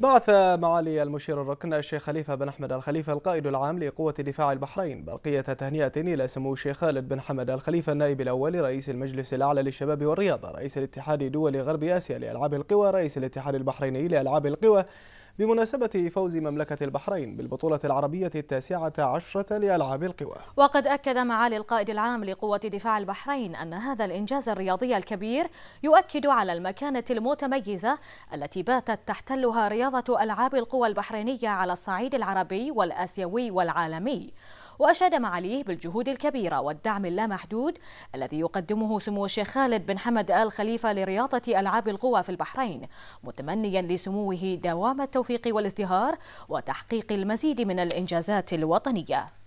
بعث معالي المشير الركن الشيخ خليفة بن أحمد الخليفة القائد العام لقوة دفاع البحرين برقية تهنئة إلى سمو الشيخ خالد بن حمد الخليفة النائب الأول رئيس المجلس الأعلى للشباب والرياضة رئيس الاتحاد دول غرب آسيا لألعاب القوى رئيس الاتحاد البحريني لألعاب القوى بمناسبة فوز مملكة البحرين بالبطولة العربية التاسعة عشرة لألعاب القوى وقد أكد معالي القائد العام لقوة دفاع البحرين أن هذا الإنجاز الرياضي الكبير يؤكد على المكانة المتميزة التي باتت تحتلها رياضة ألعاب القوى البحرينية على الصعيد العربي والآسيوي والعالمي وأشاد معاليه بالجهود الكبيرة والدعم اللامحدود الذي يقدمه سمو الشيخ خالد بن حمد آل خليفة لرياضة ألعاب القوى في البحرين متمنيا لسموه دوام التوفيق والازدهار وتحقيق المزيد من الإنجازات الوطنية